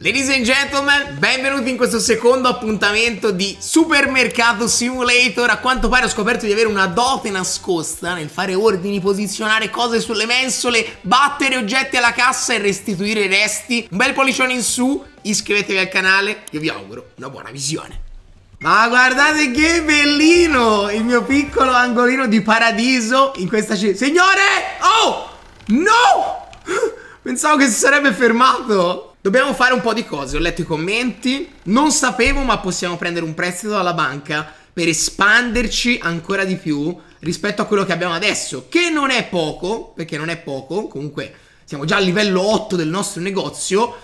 Ladies and gentlemen, benvenuti in questo secondo appuntamento di Supermercato Simulator. A quanto pare ho scoperto di avere una dote nascosta nel fare ordini, posizionare cose sulle mensole, battere oggetti alla cassa e restituire i resti. Un bel pollicione in su, iscrivetevi al canale, io vi auguro una buona visione. Ma guardate che bellino il mio piccolo angolino di paradiso in questa città. Signore! Oh! No! Pensavo che si sarebbe fermato. Dobbiamo fare un po' di cose, ho letto i commenti. Non sapevo, ma possiamo prendere un prestito dalla banca per espanderci ancora di più rispetto a quello che abbiamo adesso, che non è poco, perché non è poco, comunque siamo già a livello 8 del nostro negozio,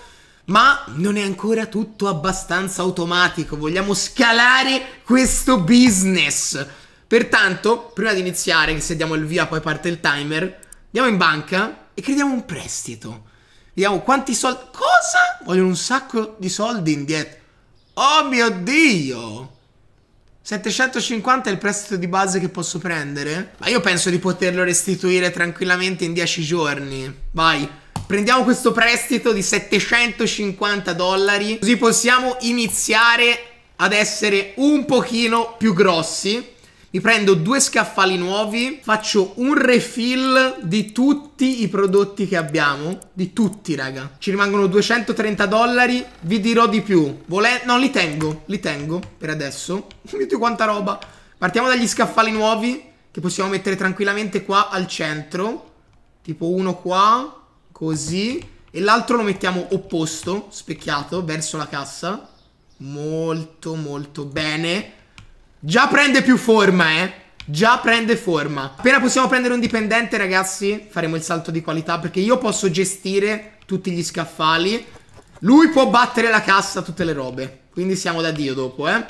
ma non è ancora tutto abbastanza automatico, vogliamo scalare questo business. Pertanto, prima di iniziare, che se diamo il via poi parte il timer, andiamo in banca e crediamo un prestito Vediamo quanti soldi... Cosa? Vogliono un sacco di soldi indietro. Oh mio Dio! 750 è il prestito di base che posso prendere? Ma io penso di poterlo restituire tranquillamente in 10 giorni. Vai, prendiamo questo prestito di 750 dollari. Così possiamo iniziare ad essere un pochino più grossi. Mi prendo due scaffali nuovi, faccio un refill di tutti i prodotti che abbiamo. Di tutti, raga. Ci rimangono 230 dollari. Vi dirò di più. Vole no, li tengo, li tengo per adesso. Mio Dio, quanta roba. Partiamo dagli scaffali nuovi, che possiamo mettere tranquillamente qua al centro. Tipo uno qua, così. E l'altro lo mettiamo opposto, specchiato, verso la cassa. Molto, molto bene. Già prende più forma, eh. Già prende forma. Appena possiamo prendere un dipendente, ragazzi, faremo il salto di qualità perché io posso gestire tutti gli scaffali. Lui può battere la cassa, tutte le robe. Quindi siamo da Dio dopo, eh.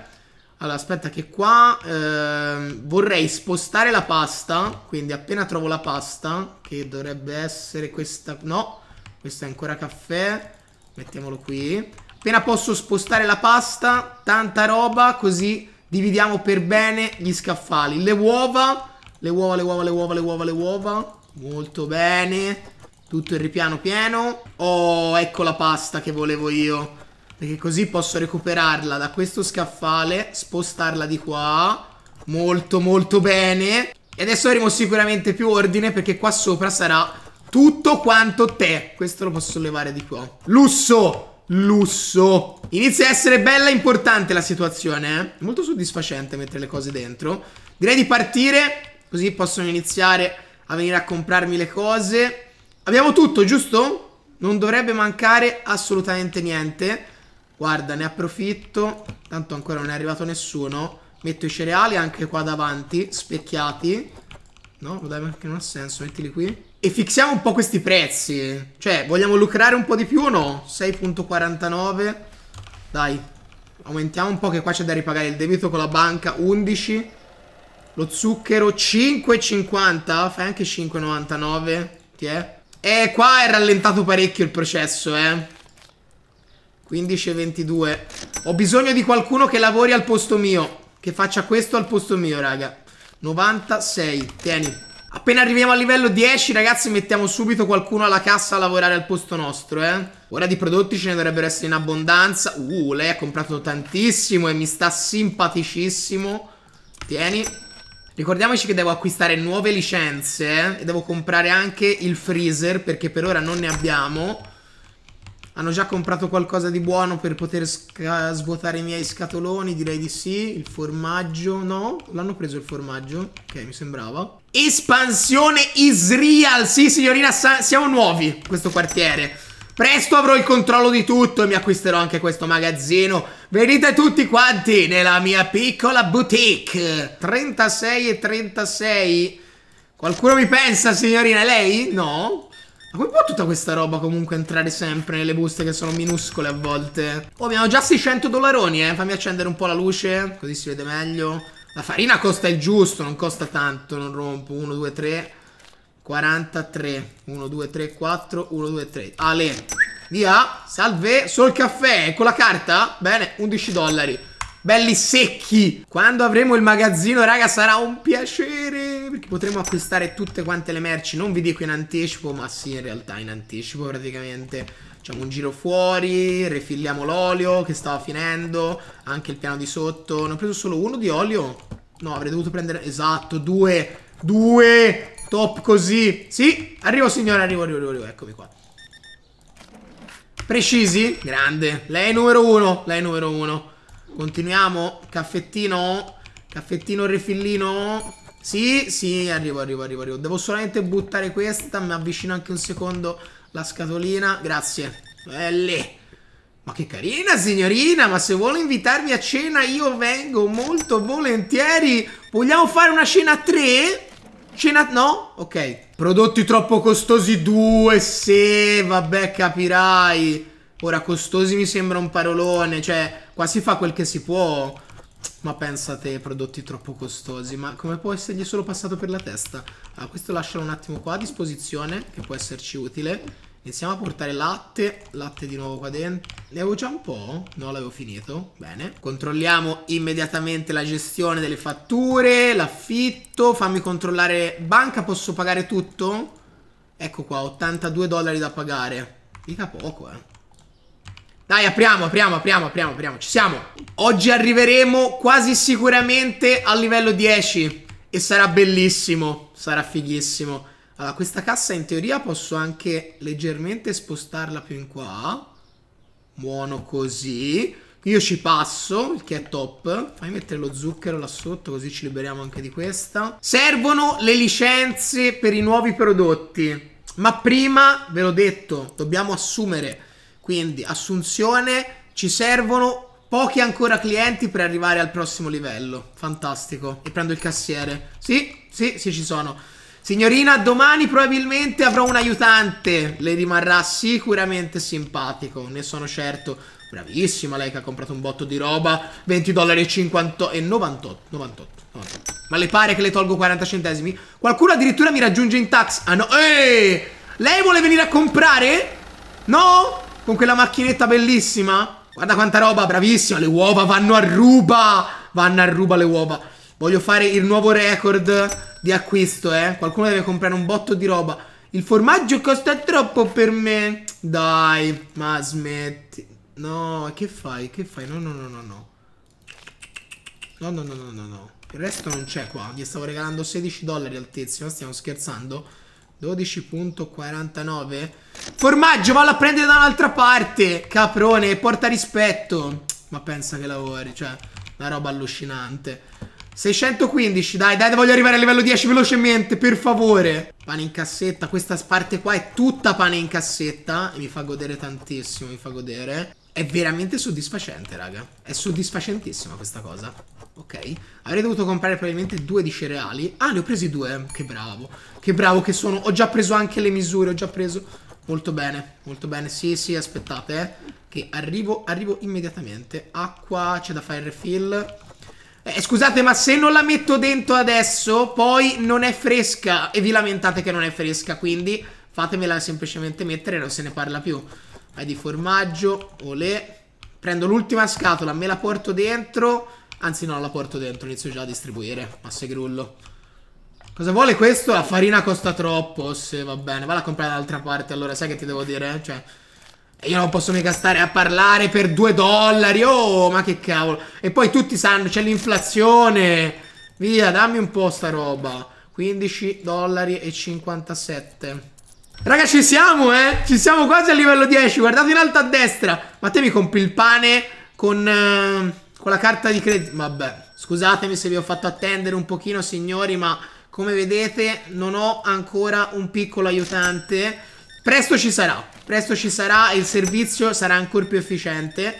Allora, aspetta che qua ehm, vorrei spostare la pasta. Quindi appena trovo la pasta, che dovrebbe essere questa... No, questa è ancora caffè. Mettiamolo qui. Appena posso spostare la pasta, tanta roba, così Dividiamo per bene gli scaffali. Le uova. Le uova, le uova, le uova, le uova, le uova. Molto bene. Tutto il ripiano pieno. Oh, ecco la pasta che volevo io. Perché così posso recuperarla da questo scaffale. Spostarla di qua. Molto, molto bene. E adesso avremo sicuramente più ordine perché qua sopra sarà tutto quanto te. Questo lo posso levare di qua. Lusso! Lusso. Inizia a essere bella e importante la situazione, eh? Molto soddisfacente mettere le cose dentro. Direi di partire, così possono iniziare a venire a comprarmi le cose. Abbiamo tutto, giusto? Non dovrebbe mancare assolutamente niente. Guarda, ne approfitto. Tanto ancora non è arrivato nessuno. Metto i cereali anche qua davanti, specchiati. No, dai, perché non ha senso, mettili qui. E fixiamo un po' questi prezzi. Cioè, vogliamo lucrare un po' di più o no? 6.49. Dai. Aumentiamo un po' che qua c'è da ripagare il debito con la banca. 11. Lo zucchero 5,50. Fai anche 5,99. Ti è? E qua è rallentato parecchio il processo, eh. 15.22. Ho bisogno di qualcuno che lavori al posto mio. Che faccia questo al posto mio, raga. 96. Tieni. Appena arriviamo al livello 10, ragazzi, mettiamo subito qualcuno alla cassa a lavorare al posto nostro, eh. Ora di prodotti ce ne dovrebbero essere in abbondanza. Uh, lei ha comprato tantissimo e mi sta simpaticissimo. Tieni. Ricordiamoci che devo acquistare nuove licenze eh? e devo comprare anche il freezer perché per ora non ne abbiamo. Hanno già comprato qualcosa di buono per poter svuotare i miei scatoloni, direi di sì. Il formaggio, no? L'hanno preso il formaggio? Ok, mi sembrava. Espansione Israel. Sì, signorina, siamo nuovi questo quartiere. Presto avrò il controllo di tutto e mi acquisterò anche questo magazzino. Venite tutti quanti nella mia piccola boutique. 36 e 36. Qualcuno mi pensa, signorina? Lei? No? Ma come può tutta questa roba comunque entrare sempre nelle buste che sono minuscole a volte? Oh, abbiamo già 600 dollaroni, eh. Fammi accendere un po' la luce, così si vede meglio. La farina costa il giusto, non costa tanto, non rompo. 1, 2, 3, 43. 1, 2, 3, 4, 1, 2, 3. Ale, via, salve. Sol caffè, con la carta? Bene, 11 dollari. Belli secchi. Quando avremo il magazzino, raga, sarà un piacere. Perché potremo acquistare tutte quante le merci. Non vi dico in anticipo, ma sì, in realtà in anticipo praticamente. Facciamo un giro fuori, refilliamo l'olio che stava finendo, anche il piano di sotto. Ne ho preso solo uno di olio. No, avrei dovuto prendere... Esatto, due. Due. Top così. Sì, arrivo signore, arrivo, arrivo, arrivo. Eccomi qua. Precisi? Grande. Lei è numero uno, lei è numero uno. Continuiamo. Caffettino. Caffettino refillino. Sì, sì, arrivo, arrivo, arrivo, arrivo. Devo solamente buttare questa. Mi avvicino anche un secondo la scatolina, grazie. Belli. Ma che carina signorina, ma se vuole invitarmi a cena io vengo molto volentieri. Vogliamo fare una cena a tre? Cena... no? Ok. Prodotti troppo costosi due, se vabbè capirai. Ora costosi mi sembra un parolone, cioè qua si fa quel che si può. Ma pensate, prodotti troppo costosi. Ma come può essergli solo passato per la testa? Allora, ah, questo lascialo un attimo qua a disposizione, che può esserci utile. Iniziamo a portare latte, latte di nuovo qua dentro. Ne avevo già un po'? No, l'avevo finito. Bene. Controlliamo immediatamente la gestione delle fatture, l'affitto. Fammi controllare banca, posso pagare tutto? Ecco qua, 82 dollari da pagare. Mica poco, eh. Dai, apriamo, apriamo, apriamo, apriamo, apriamo. Ci siamo. Oggi arriveremo quasi sicuramente al livello 10. E sarà bellissimo. Sarà fighissimo. Allora, questa cassa in teoria posso anche leggermente spostarla più in qua. Buono così. Io ci passo, il che è top. Fammi mettere lo zucchero là sotto, così ci liberiamo anche di questa. Servono le licenze per i nuovi prodotti. Ma prima, ve l'ho detto, dobbiamo assumere quindi assunzione, ci servono pochi ancora clienti per arrivare al prossimo livello. Fantastico. E prendo il cassiere. Sì, sì, sì, ci sono. Signorina, domani probabilmente avrò un aiutante. Le rimarrà sicuramente simpatico, ne sono certo. Bravissima lei che ha comprato un botto di roba. 20 dollari e 98 e 98, 98. Ma le pare che le tolgo 40 centesimi? Qualcuno addirittura mi raggiunge in tax. Ah no, ehi! Lei vuole venire a comprare? No? Con quella macchinetta bellissima. Guarda quanta roba, bravissima. Le uova vanno a ruba. Vanno a ruba le uova. Voglio fare il nuovo record di acquisto, eh. Qualcuno deve comprare un botto di roba. Il formaggio costa troppo per me. Dai, ma smetti. No, che fai? Che fai? No, no, no, no, no. No, no, no, no, no, no. Il resto non c'è qua. Gli stavo regalando 16 dollari al tizio. ma stiamo scherzando. 12.49 Formaggio, vado a prendere da un'altra parte Caprone, porta rispetto Ma pensa che lavori, cioè Una roba allucinante 615, dai, dai, voglio arrivare a livello 10 velocemente, per favore Pane in cassetta, questa parte qua è tutta pane in cassetta E mi fa godere tantissimo, mi fa godere È veramente soddisfacente, raga È soddisfacentissima questa cosa ok? Avrei dovuto comprare probabilmente due di cereali. Ah, ne ho presi due, che bravo. Che bravo che sono. Ho già preso anche le misure, ho già preso... Molto bene, molto bene. Sì, sì, aspettate, eh. Che arrivo, arrivo immediatamente. Acqua, c'è da fare il refill. Eh, scusate, ma se non la metto dentro adesso, poi non è fresca. E vi lamentate che non è fresca, quindi fatemela semplicemente mettere, non se ne parla più. Vai di formaggio, olè. Prendo l'ultima scatola, me la porto dentro Anzi no, la porto dentro, inizio già a distribuire. Ma Passa grullo. Cosa vuole questo? La farina costa troppo. Se va bene, valla a comprare dall'altra parte. Allora, sai che ti devo dire? Cioè, io non posso mica stare a parlare per due dollari. Oh, ma che cavolo. E poi tutti sanno, c'è l'inflazione. Via, dammi un po' sta roba. 15 dollari e 57. Raga, ci siamo, eh? Ci siamo quasi a livello 10. Guardate in alto a destra. Ma te mi compri il pane con... Uh... Con la carta di credito... Vabbè. Scusatemi se vi ho fatto attendere un pochino, signori, ma come vedete non ho ancora un piccolo aiutante. Presto ci sarà. Presto ci sarà e il servizio sarà ancora più efficiente.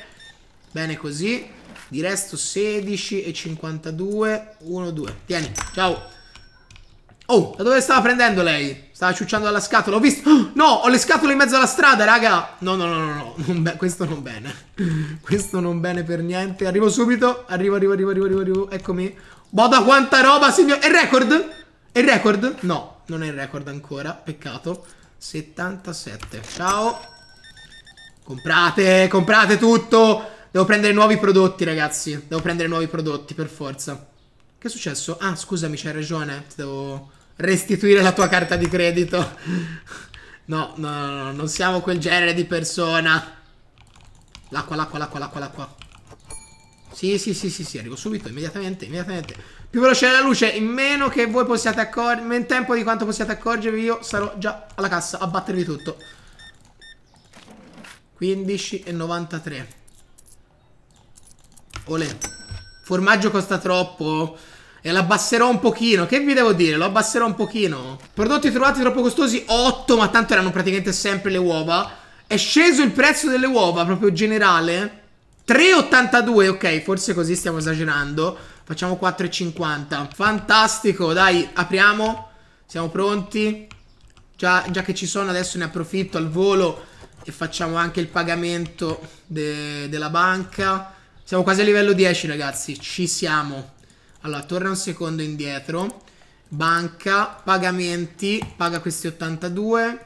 Bene così. Di resto 16 e 52. 1, 2. Tieni. Ciao. Oh, da dove stava prendendo lei? Stava ciucciando dalla scatola, ho visto... Oh, no, ho le scatole in mezzo alla strada, raga! No, no, no, no, no, non questo non bene. questo non bene per niente. Arrivo subito, arrivo, arrivo, arrivo, arrivo, arrivo, eccomi. Boda quanta roba, signore! È il record? È il record? No, non è il record ancora, peccato. 77, ciao. Comprate, comprate tutto! Devo prendere nuovi prodotti, ragazzi. Devo prendere nuovi prodotti, per forza. Che è successo? Ah, scusami, c'hai ragione. Devo restituire la tua carta di credito. No, no, no, no, non siamo quel genere di persona. L'acqua, l'acqua, l'acqua, l'acqua, l'acqua. Sì, sì, sì, sì, sì, arrivo subito, immediatamente, immediatamente. Più veloce della luce, in meno che voi possiate accorgervi, in tempo di quanto possiate accorgervi, io sarò già alla cassa a battervi tutto. 15,93. Olè. Formaggio costa troppo. E l'abbasserò un pochino. Che vi devo dire? Lo abbasserò un pochino. Prodotti trovati troppo costosi, 8, ma tanto erano praticamente sempre le uova. È sceso il prezzo delle uova, proprio generale. 3,82, ok, forse così stiamo esagerando. Facciamo 4,50. Fantastico, dai, apriamo. Siamo pronti. Già, già, che ci sono adesso ne approfitto al volo e facciamo anche il pagamento de della banca. Siamo quasi a livello 10 ragazzi, ci siamo. Allora, torna un secondo indietro. Banca, pagamenti, paga questi 82.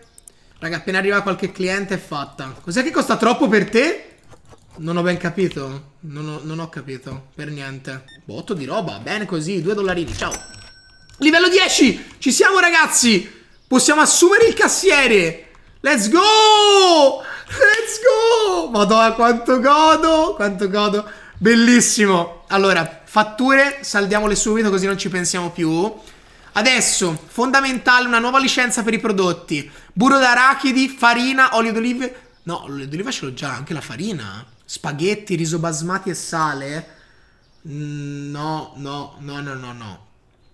Raga, appena arriva qualche cliente è fatta. Cos'è che costa troppo per te? Non ho ben capito. Non ho, non ho capito. Per niente. Botto di roba. Bene così. Due dollarini. Ciao. Livello 10. Ci siamo, ragazzi. Possiamo assumere il cassiere. Let's go. Let's go. Madonna, quanto godo. Quanto godo. Bellissimo. Allora, Fatture, saldiamole subito così non ci pensiamo più. Adesso, fondamentale, una nuova licenza per i prodotti. Burro d'arachidi, farina, olio d'oliva. No, l'olio d'oliva ce l'ho già, anche la farina. Spaghetti, riso basmati e sale. Mm, no, no, no, no, no, no.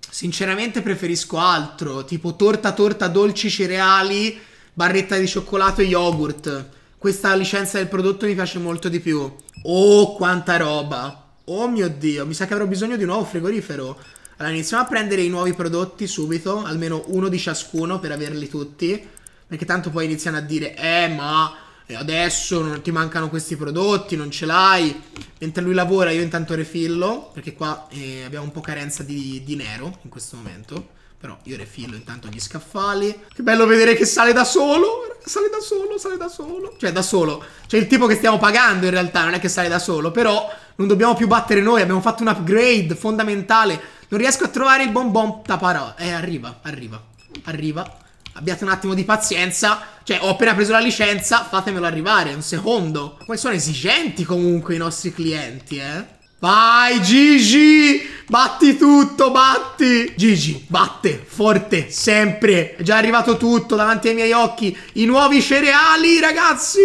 Sinceramente preferisco altro, tipo torta, torta, dolci, cereali, barretta di cioccolato e yogurt. Questa licenza del prodotto mi piace molto di più. Oh, quanta roba! Oh mio Dio, mi sa che avrò bisogno di un nuovo frigorifero. Allora, iniziamo a prendere i nuovi prodotti subito, almeno uno di ciascuno per averli tutti. Perché tanto poi iniziano a dire, eh ma adesso non ti mancano questi prodotti, non ce l'hai. Mentre lui lavora io intanto refillo, perché qua eh, abbiamo un po' carenza di, di nero in questo momento. Però io refillo intanto gli scaffali. Che bello vedere che sale da solo. Sale da solo, sale da solo. Cioè da solo. Cioè il tipo che stiamo pagando in realtà non è che sale da solo, però non dobbiamo più battere noi, abbiamo fatto un upgrade fondamentale. Non riesco a trovare il bonbon taparò. Eh, arriva, arriva, arriva. Abbiate un attimo di pazienza. Cioè, ho appena preso la licenza, fatemelo arrivare, un secondo. Come sono esigenti comunque i nostri clienti, eh. Vai Gigi, batti tutto, batti Gigi, batte, forte, sempre È già arrivato tutto davanti ai miei occhi I nuovi cereali, ragazzi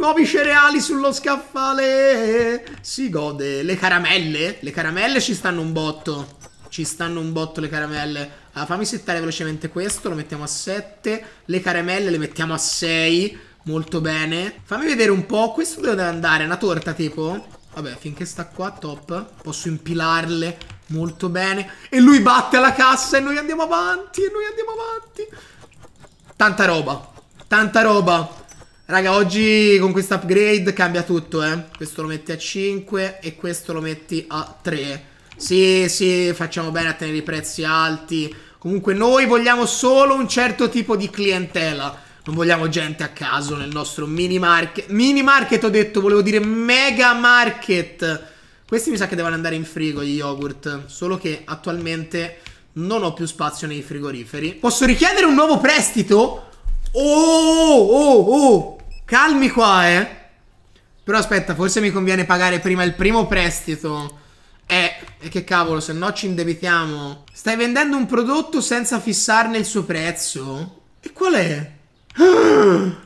Nuovi cereali sullo scaffale. Si gode. Le caramelle? Le caramelle ci stanno un botto. Ci stanno un botto le caramelle. Allora, fammi settare velocemente questo. Lo mettiamo a 7. Le caramelle le mettiamo a 6. Molto bene. Fammi vedere un po'. Questo dove deve andare? Una torta tipo? Vabbè, finché sta qua, top. Posso impilarle molto bene. E lui batte la cassa e noi andiamo avanti. E noi andiamo avanti. Tanta roba. Tanta roba. Raga, oggi con questo upgrade cambia tutto, eh. Questo lo metti a 5 e questo lo metti a 3. Sì, sì, facciamo bene a tenere i prezzi alti. Comunque noi vogliamo solo un certo tipo di clientela. Non vogliamo gente a caso nel nostro mini market. Mini market ho detto, volevo dire mega market. Questi mi sa che devono andare in frigo gli yogurt. Solo che attualmente non ho più spazio nei frigoriferi. Posso richiedere un nuovo prestito? Oh, oh, oh. Calmi qua, eh. Però aspetta, forse mi conviene pagare prima il primo prestito. Eh, e che cavolo, se no ci indebitiamo. Stai vendendo un prodotto senza fissarne il suo prezzo? E qual è?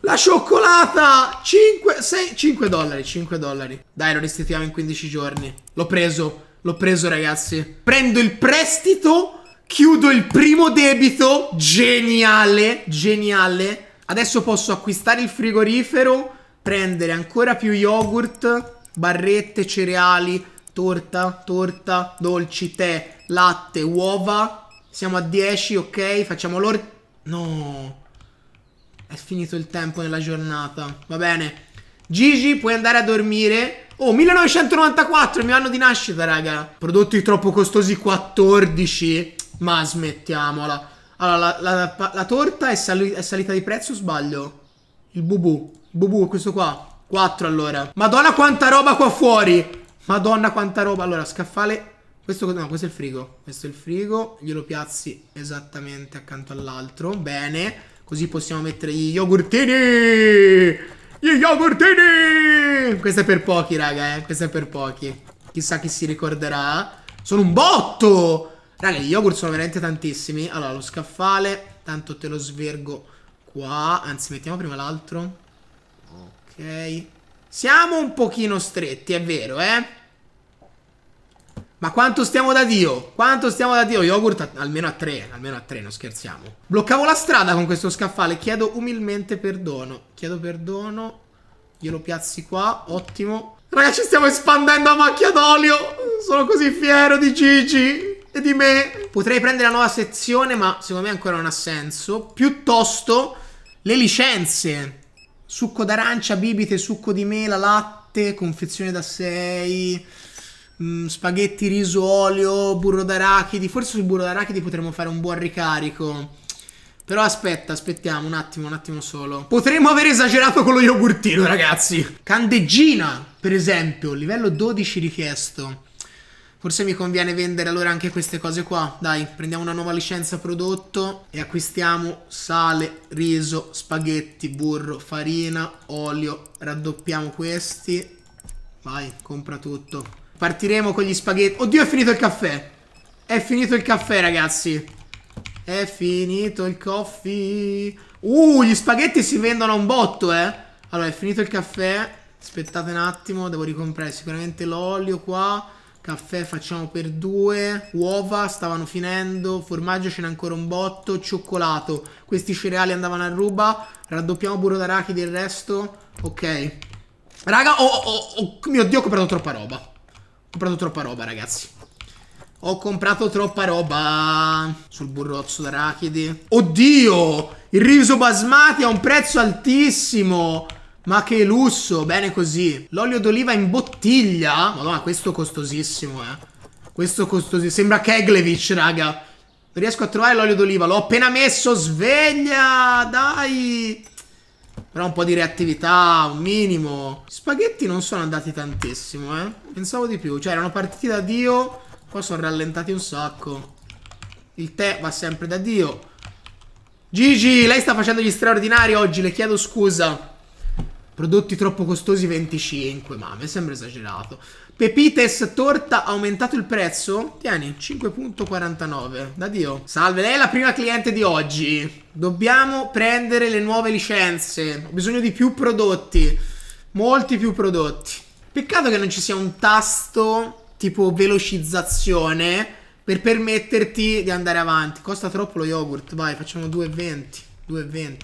la cioccolata! 5, 6, 5 dollari, 5 dollari. Dai, lo restituiamo in 15 giorni. L'ho preso, l'ho preso ragazzi. Prendo il prestito, chiudo il primo debito. Geniale, geniale. Adesso posso acquistare il frigorifero, prendere ancora più yogurt, barrette, cereali, torta, torta, dolci, tè, latte, uova. Siamo a 10, ok? Facciamo l'or... No. È finito il tempo della giornata. Va bene. Gigi, puoi andare a dormire. Oh, 1994, il mio anno di nascita, raga. Prodotti troppo costosi, 14. Ma smettiamola. Allora, la, la, la torta è, sali è, salita di prezzo sbaglio? Il bubu. Il bubu, questo qua. Quattro, allora. Madonna quanta roba qua fuori. Madonna quanta roba. Allora, scaffale. Questo, no, questo è il frigo. Questo è il frigo. Glielo piazzi esattamente accanto all'altro. Bene. Così possiamo mettere gli yogurtini. Gli yogurtini. Questo è per pochi, raga, eh. Questo è per pochi. Chissà chi si ricorderà. Sono un botto. Raga, gli yogurt sono veramente tantissimi. Allora, lo scaffale, tanto te lo svergo qua. Anzi, mettiamo prima l'altro. Ok. Siamo un pochino stretti, è vero, eh? Ma quanto stiamo da Dio? Quanto stiamo da Dio? Yogurt a, almeno a tre, almeno a tre, non scherziamo. Bloccavo la strada con questo scaffale, chiedo umilmente perdono. Chiedo perdono, glielo piazzi qua, ottimo. Ragazzi, stiamo espandendo a macchia d'olio! Sono così fiero di Gigi! e di me. Potrei prendere la nuova sezione, ma secondo me ancora non ha senso. Piuttosto le licenze. Succo d'arancia, bibite, succo di mela, latte, confezione da 6, mm, spaghetti, riso, olio, burro d'arachidi. Forse sul burro d'arachidi potremmo fare un buon ricarico. Però aspetta, aspettiamo un attimo, un attimo solo. Potremmo aver esagerato con lo yogurtino, ragazzi. Candeggina, per esempio, livello 12 richiesto. Forse mi conviene vendere allora anche queste cose qua. Dai, prendiamo una nuova licenza prodotto e acquistiamo sale, riso, spaghetti, burro, farina, olio. Raddoppiamo questi. Vai, compra tutto. Partiremo con gli spaghetti. Oddio, è finito il caffè. È finito il caffè, ragazzi. È finito il coffee. Uh, gli spaghetti si vendono a un botto, eh. Allora, è finito il caffè. Aspettate un attimo, devo ricomprare sicuramente l'olio qua. Caffè facciamo per due. Uova stavano finendo. Formaggio ce n'è ancora un botto. Cioccolato. Questi cereali andavano a ruba. Raddoppiamo burro d'arachidi e il resto. Ok. Raga, oh, oh, oh, oh mio Dio, ho comprato troppa roba. Ho comprato troppa roba, ragazzi. Ho comprato troppa roba sul burrozzo d'arachidi. Oddio! Il riso basmati ha un prezzo altissimo. Ma che lusso, bene così. L'olio d'oliva in bottiglia? Madonna, questo costosissimo, eh. Questo costosissimo. Sembra Keglevich, raga. Non riesco a trovare l'olio d'oliva. L'ho appena messo, sveglia, dai. Però un po' di reattività, un minimo. Spaghetti non sono andati tantissimo, eh. Pensavo di più. Cioè, erano partiti da Dio, poi sono rallentati un sacco. Il tè va sempre da Dio. Gigi, lei sta facendo gli straordinari oggi, le chiedo scusa. Prodotti troppo costosi 25, ma mi sembra esagerato. Pepites torta aumentato il prezzo? Tieni, 5.49. Da Dio. Salve, lei è la prima cliente di oggi. Dobbiamo prendere le nuove licenze. Ho bisogno di più prodotti. Molti più prodotti. Peccato che non ci sia un tasto tipo velocizzazione per permetterti di andare avanti. Costa troppo lo yogurt. Vai, facciamo 2,20. 2,20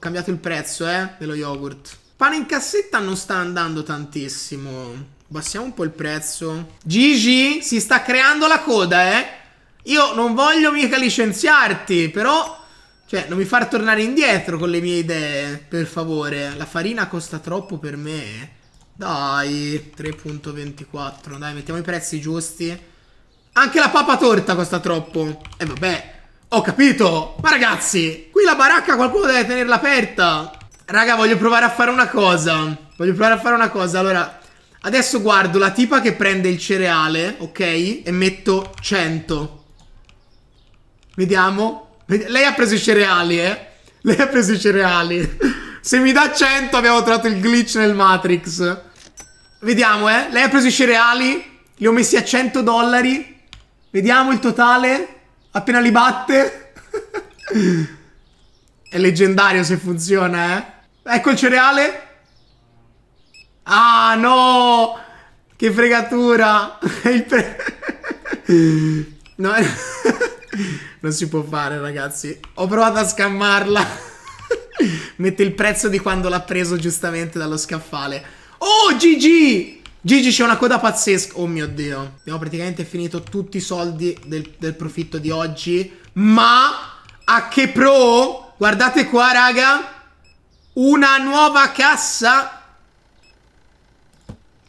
cambiato il prezzo, eh, dello yogurt. Pane in cassetta non sta andando tantissimo. Bassiamo un po' il prezzo. Gigi si sta creando la coda, eh. Io non voglio mica licenziarti, però... Cioè, non mi far tornare indietro con le mie idee, per favore. La farina costa troppo per me. Dai, 3.24. Dai, mettiamo i prezzi giusti. Anche la papa torta costa troppo. E eh, vabbè, ho capito! Ma ragazzi, qui la baracca qualcuno deve tenerla aperta! Raga, voglio provare a fare una cosa. Voglio provare a fare una cosa. Allora, adesso guardo la tipa che prende il cereale, ok? E metto 100. Vediamo. Lei ha preso i cereali, eh? Lei ha preso i cereali. Se mi dà 100 abbiamo trovato il glitch nel Matrix. Vediamo, eh? Lei ha preso i cereali. Li ho messi a 100 dollari. Vediamo il totale. Appena li batte... È leggendario se funziona, eh. Ecco il cereale. Ah, no! Che fregatura! no, eh, non si può fare, ragazzi. Ho provato a scammarla. Mette il prezzo di quando l'ha preso giustamente dallo scaffale. Oh, GG! Gigi c'è una coda pazzesca. Oh mio dio. Abbiamo praticamente finito tutti i soldi del, del profitto di oggi. Ma a che pro? Guardate qua, raga. Una nuova cassa.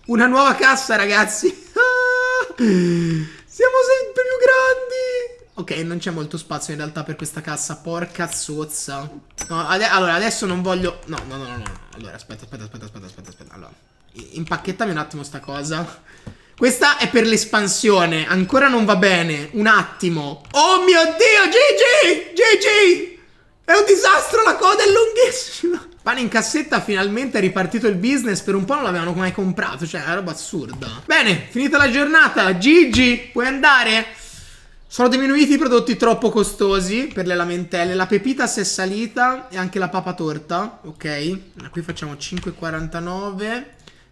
Una nuova cassa, ragazzi. siamo sempre più grandi. Ok, non c'è molto spazio in realtà per questa cassa. Porca zozza. No, ade allora, adesso non voglio... No, no, no, no, Allora, aspetta, aspetta, aspetta, aspetta. aspetta. Allora. Impacchettami un attimo sta cosa. Questa è per l'espansione. Ancora non va bene. Un attimo. Oh mio Dio, GG! GG! È un disastro, la coda è lunghissima. Pane in cassetta, finalmente è ripartito il business. Per un po' non l'avevano mai comprato. Cioè, è una roba assurda. Bene, finita la giornata. Gigi, puoi andare? Sono diminuiti i prodotti troppo costosi per le lamentele. La pepita si è salita e anche la papa torta. Ok. Qui facciamo 5,49.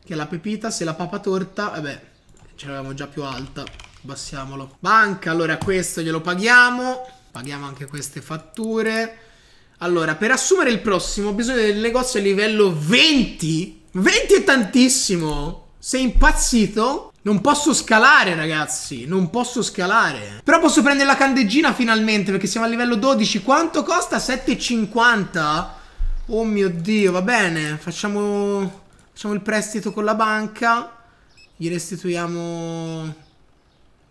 Che la pepita, se la papa torta, vabbè, eh ce l'avevamo già più alta. Bassiamolo. Banca, allora questo glielo paghiamo. Paghiamo anche queste fatture. Allora, per assumere il prossimo ho bisogno del negozio a livello 20. 20 è tantissimo. Sei impazzito? Non posso scalare, ragazzi. Non posso scalare. Però posso prendere la candeggina finalmente, perché siamo a livello 12. Quanto costa? 7,50? Oh mio Dio, va bene. Facciamo... Facciamo il prestito con la banca. Gli restituiamo...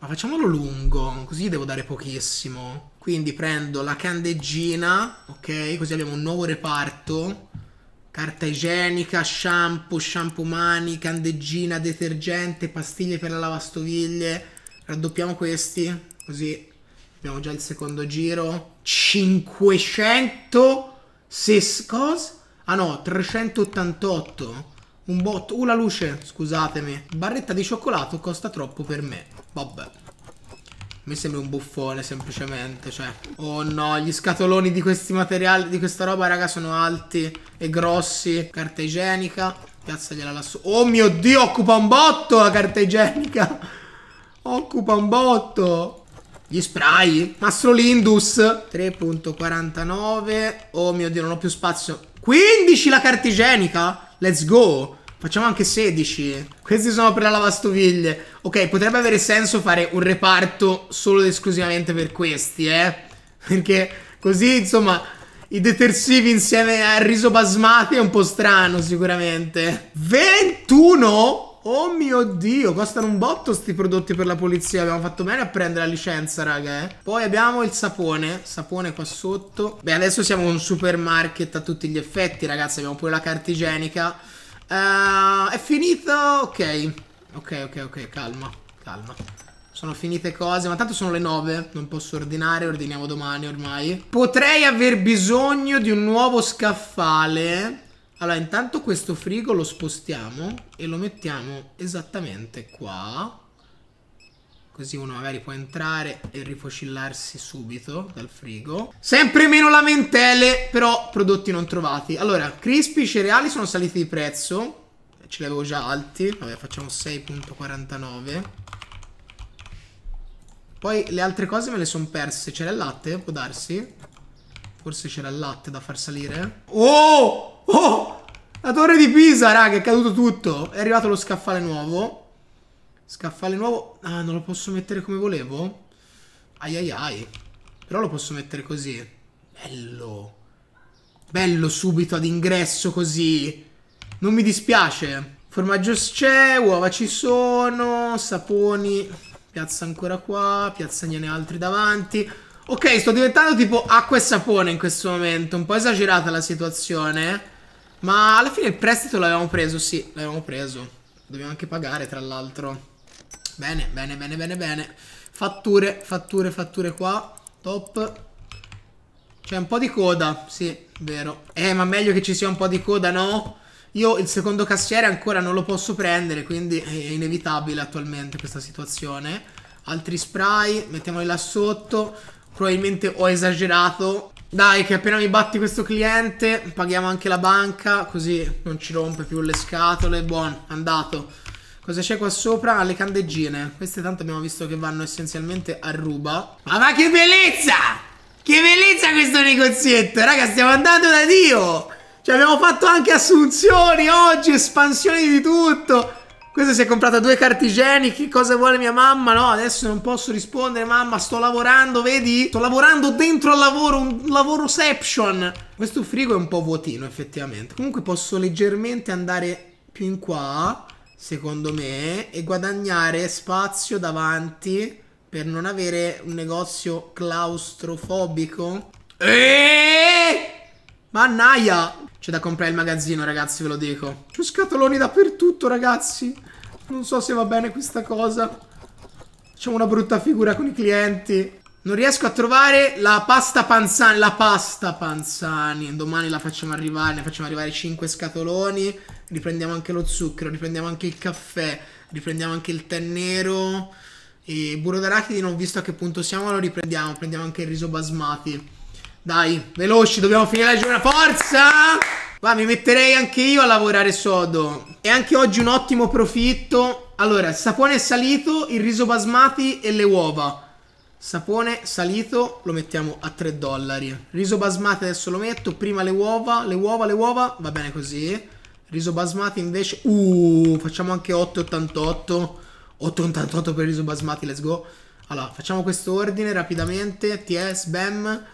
Ma facciamolo lungo, così devo dare pochissimo. Quindi prendo la candeggina, ok? Così abbiamo un nuovo reparto. Carta igienica, shampoo, shampoo mani, candeggina, detergente, pastiglie per la lavastoviglie. Raddoppiamo questi, così abbiamo già il secondo giro. 500... Se... Cosa? Ah no, 388. Un botto. Uh, la luce. Scusatemi. Barretta di cioccolato costa troppo per me. Vabbè. Mi sembra un buffone semplicemente, cioè. Oh no, gli scatoloni di questi materiali, di questa roba, raga, sono alti e grossi. Carta igienica. Piazzagliela lassù. Oh mio Dio, occupa un botto la carta igienica. Occupa un botto. Gli spray? Mastro Lindus 3.49 Oh mio dio non ho più spazio 15 la carta igienica? Let's go. Facciamo anche 16. Questi sono per la lavastoviglie. Ok, potrebbe avere senso fare un reparto solo ed esclusivamente per questi, eh. Perché così, insomma, i detersivi insieme al riso basmati è un po' strano sicuramente. 21? Oh mio dio, costano un botto sti prodotti per la pulizia. Abbiamo fatto bene a prendere la licenza, raga, eh. Poi abbiamo il sapone, sapone qua sotto. Beh, adesso siamo un supermarket a tutti gli effetti, ragazzi. Abbiamo pure la carta igienica. Uh, è finito? Ok. Ok, ok, ok, calma, calma. Sono finite cose, ma tanto sono le 9, non posso ordinare, ordiniamo domani ormai. Potrei aver bisogno di un nuovo scaffale. Allora, intanto questo frigo lo spostiamo e lo mettiamo esattamente qua. Così uno magari può entrare e rifocillarsi subito dal frigo. Sempre meno lamentele, però prodotti non trovati. Allora, crispy, cereali sono saliti di prezzo. Ce li avevo già alti. Vabbè, facciamo 6.49. Poi le altre cose me le sono perse. C'era il latte, può darsi? Forse c'era il latte da far salire. Oh! Oh! La torre di Pisa, raga, è caduto tutto. È arrivato lo scaffale nuovo. Scaffale nuovo. Ah, non lo posso mettere come volevo? Ai ai ai. Però lo posso mettere così. Bello. Bello subito ad ingresso così. Non mi dispiace. Formaggio c'è, uova ci sono, saponi. Piazza ancora qua, piazza gliene altri davanti. Ok, sto diventando tipo acqua e sapone in questo momento. Un po' esagerata la situazione. Ma alla fine il prestito l'avevamo preso, sì, l'avevamo preso. Dobbiamo anche pagare, tra l'altro. Bene, bene, bene, bene, bene. Fatture, fatture, fatture qua. Top. C'è un po' di coda, sì, vero. Eh, ma meglio che ci sia un po' di coda, no? Io il secondo cassiere ancora non lo posso prendere, quindi è inevitabile attualmente questa situazione. Altri spray, mettiamoli là sotto. Probabilmente ho esagerato Dai che appena mi batti questo cliente Paghiamo anche la banca Così non ci rompe più le scatole Buon, andato Cosa c'è qua sopra? Le candeggine Queste tanto abbiamo visto che vanno essenzialmente a ruba Ma, ah, ma che bellezza! Che bellezza questo negozietto Raga stiamo andando da Dio Ci abbiamo fatto anche assunzioni oggi Espansioni di tutto questo si è comprata due cartigiani. Che cosa vuole mia mamma? No, adesso non posso rispondere, mamma. Sto lavorando, vedi? Sto lavorando dentro al lavoro, un lavoroception. Questo frigo è un po' vuotino, effettivamente. Comunque posso leggermente andare più in qua, secondo me, e guadagnare spazio davanti per non avere un negozio claustrofobico. Eeeh! Mannaia! C'è da comprare il magazzino, ragazzi, ve lo dico. C'è scatoloni dappertutto, ragazzi. Non so se va bene questa cosa. Facciamo una brutta figura con i clienti. Non riesco a trovare la pasta panzani. La pasta panzani. Domani la facciamo arrivare. Ne facciamo arrivare 5 scatoloni. Riprendiamo anche lo zucchero. Riprendiamo anche il caffè. Riprendiamo anche il tè nero. E burro d'arachidi non ho visto a che punto siamo. Lo riprendiamo. Prendiamo anche il riso basmati. Dai, veloci, dobbiamo finire la giornata. Forza! Va, mi metterei anche io a lavorare sodo. E anche oggi un ottimo profitto. Allora, sapone salito, il riso basmati e le uova. Sapone salito lo mettiamo a 3 dollari. Riso basmati adesso lo metto. Prima le uova, le uova, le uova. Va bene così. Riso basmati invece... Uh, facciamo anche 8,88. 8,88 per il riso basmati, let's go. Allora, facciamo questo ordine rapidamente. TS, BAM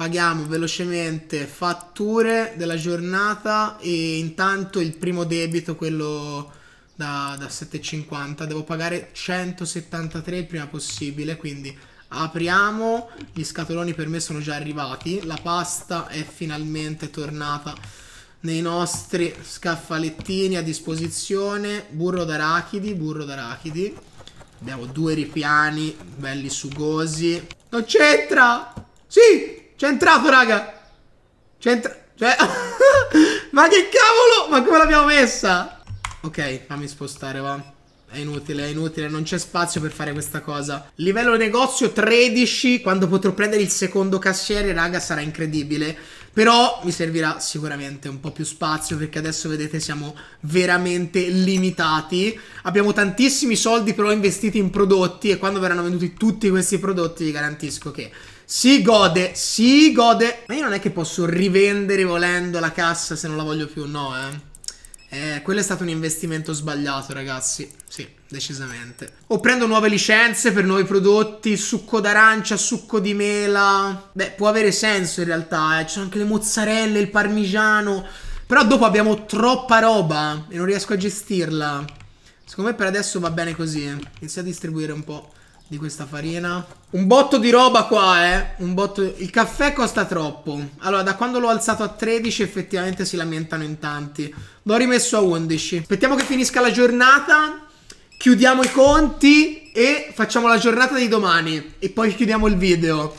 paghiamo velocemente fatture della giornata e intanto il primo debito, quello da, da 7,50, devo pagare 173 il prima possibile, quindi apriamo, gli scatoloni per me sono già arrivati, la pasta è finalmente tornata nei nostri scaffalettini a disposizione, burro d'arachidi, burro d'arachidi, abbiamo due ripiani belli sugosi, non c'entra! Sì, c'è entrato, raga. C'è entrato. Cioè... ma che cavolo? Ma come l'abbiamo messa? Ok, fammi spostare, va. È inutile, è inutile, non c'è spazio per fare questa cosa. Livello negozio 13, quando potrò prendere il secondo cassiere, raga, sarà incredibile. Però mi servirà sicuramente un po' più spazio perché adesso vedete siamo veramente limitati. Abbiamo tantissimi soldi però investiti in prodotti e quando verranno venduti tutti questi prodotti vi garantisco che si gode, si gode. Ma io non è che posso rivendere volendo la cassa se non la voglio più, no, eh. Eh, quello è stato un investimento sbagliato, ragazzi. Sì, decisamente. O prendo nuove licenze per nuovi prodotti, succo d'arancia, succo di mela. Beh, può avere senso in realtà, eh. Ci sono anche le mozzarelle, il parmigiano. Però dopo abbiamo troppa roba e non riesco a gestirla. Secondo me per adesso va bene così. Eh. Inizia a distribuire un po' di questa farina. Un botto di roba qua, eh. Un botto... Il caffè costa troppo. Allora, da quando l'ho alzato a 13 effettivamente si lamentano in tanti. L'ho rimesso a 11. Aspettiamo che finisca la giornata. Chiudiamo i conti e facciamo la giornata di domani. E poi chiudiamo il video.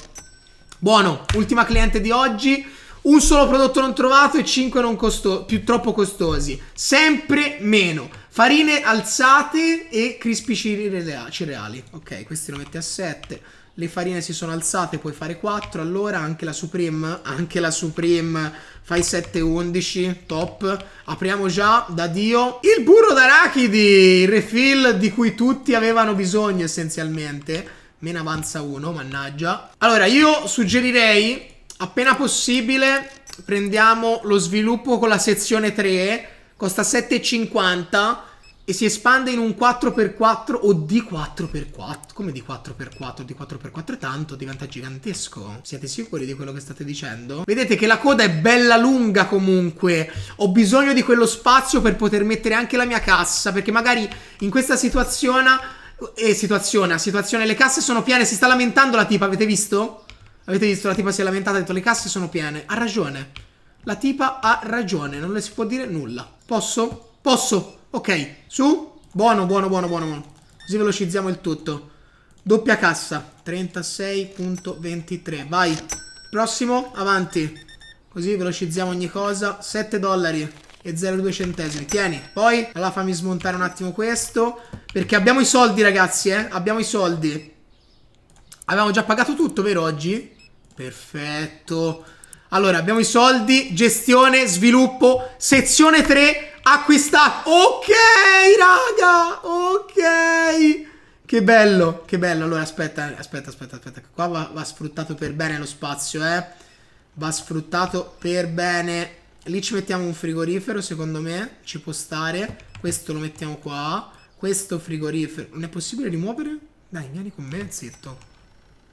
Buono, ultima cliente di oggi. Un solo prodotto non trovato e 5 non costo... più troppo costosi. Sempre meno. Farine alzate e crispi cereali. Ok, questi lo metti a 7. Le farine si sono alzate, puoi fare 4. Allora anche la Supreme, anche la Supreme, fai 7, 11. Top. Apriamo già, da Dio. Il burro d'arachidi, il refill di cui tutti avevano bisogno essenzialmente. Me ne avanza uno, mannaggia. Allora, io suggerirei, appena possibile, prendiamo lo sviluppo con la sezione 3 costa 7,50 e si espande in un 4x4 o di 4x4. Come di 4x4? Di 4x4 è tanto, diventa gigantesco. Siete sicuri di quello che state dicendo? Vedete che la coda è bella lunga comunque. Ho bisogno di quello spazio per poter mettere anche la mia cassa, perché magari in questa situazione... Eh, situazione, situazione, le casse sono piene, si sta lamentando la tipa, avete visto? Avete visto, la tipa si è lamentata, ha detto le casse sono piene. Ha ragione. La tipa ha ragione, non le si può dire nulla. Posso? Posso. Ok, su. Buono, buono, buono, buono, Così velocizziamo il tutto. Doppia cassa. 36.23. Vai. Prossimo, avanti. Così velocizziamo ogni cosa. 7 dollari e 0,2 centesimi. Tieni. Poi allora fammi smontare un attimo questo. Perché abbiamo i soldi, ragazzi, eh. Abbiamo i soldi. Abbiamo già pagato tutto vero, oggi. Perfetto. Allora, abbiamo i soldi, gestione, sviluppo, sezione 3, acquistato. Ok, raga, ok. Che bello, che bello. Allora, aspetta, eh, aspetta, aspetta, aspetta. Qua va, va sfruttato per bene lo spazio, eh. Va sfruttato per bene. Lì ci mettiamo un frigorifero, secondo me. Ci può stare. Questo lo mettiamo qua. Questo frigorifero. Non è possibile rimuovere? Dai, vieni con me, zitto.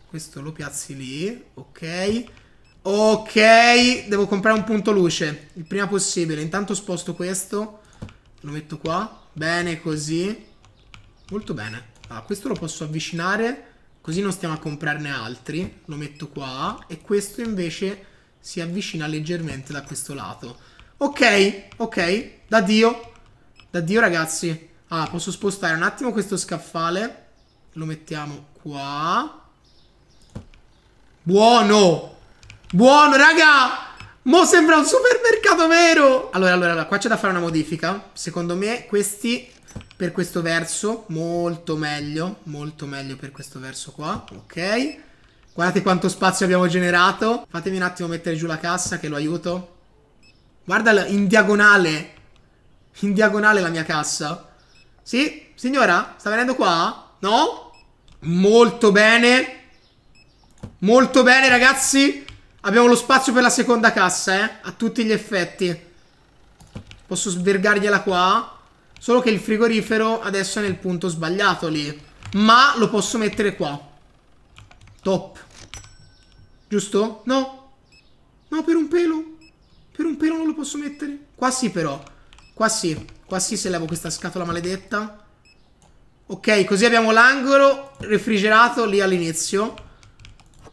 Questo lo piazzi lì, ok. Ok, devo comprare un punto luce. Il prima possibile. Intanto sposto questo. Lo metto qua. Bene, così. Molto bene. Allora, ah, questo lo posso avvicinare. Così non stiamo a comprarne altri. Lo metto qua. E questo invece si avvicina leggermente da questo lato. Ok, ok. Da Dio. Da Dio, ragazzi. Ah, posso spostare un attimo questo scaffale. Lo mettiamo qua. Buono! Buono, raga! Mo sembra un supermercato vero! Allora, allora, allora, qua c'è da fare una modifica. Secondo me questi, per questo verso, molto meglio. Molto meglio per questo verso qua. Ok. Guardate quanto spazio abbiamo generato. Fatemi un attimo mettere giù la cassa che lo aiuto. Guarda in diagonale. In diagonale la mia cassa. Sì? Signora? Sta venendo qua? No? Molto bene. Molto bene, ragazzi. Abbiamo lo spazio per la seconda cassa, eh. A tutti gli effetti. Posso svergargliela qua. Solo che il frigorifero adesso è nel punto sbagliato lì. Ma lo posso mettere qua. Top. Giusto? No. No, per un pelo. Per un pelo non lo posso mettere. Qua sì però. Qua sì. Qua sì se levo questa scatola maledetta. Ok, così abbiamo l'angolo refrigerato lì all'inizio.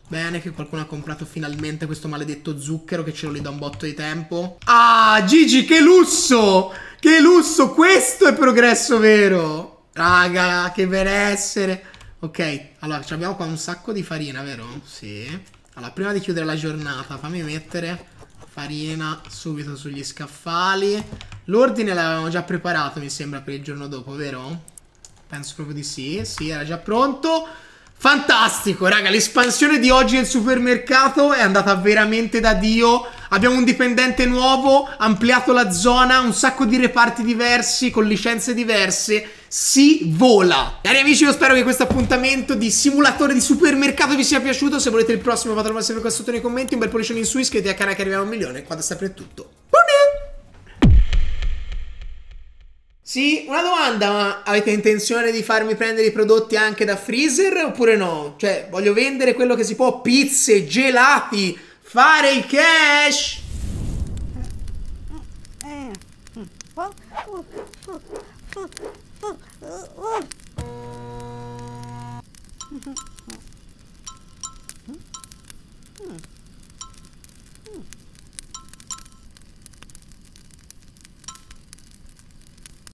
Bene che qualcuno ha comprato finalmente questo maledetto zucchero che ce lo lì da un botto di tempo. Ah, Gigi, che lusso! Che lusso! Questo è progresso vero! Raga, che benessere! Ok, allora, abbiamo qua un sacco di farina, vero? Sì. Allora, prima di chiudere la giornata, fammi mettere farina subito sugli scaffali. L'ordine l'avevamo già preparato, mi sembra, per il giorno dopo, vero? Penso proprio di sì. Sì, era già pronto. Fantastico, raga, l'espansione di oggi del supermercato è andata veramente da Dio. Abbiamo un dipendente nuovo, ampliato la zona, un sacco di reparti diversi, con licenze diverse. Si vola! Cari amici, io spero che questo appuntamento di simulatore di supermercato vi sia piaciuto. Se volete il prossimo, fatelo sempre qua sotto nei commenti. Un bel pollicione in su, iscrivetevi al canale che arriviamo a un milione. Qua da sempre è tutto. Buone! Sì, una domanda, ma avete intenzione di farmi prendere i prodotti anche da freezer oppure no? Cioè, voglio vendere quello che si può, pizze, gelati, fare il cash!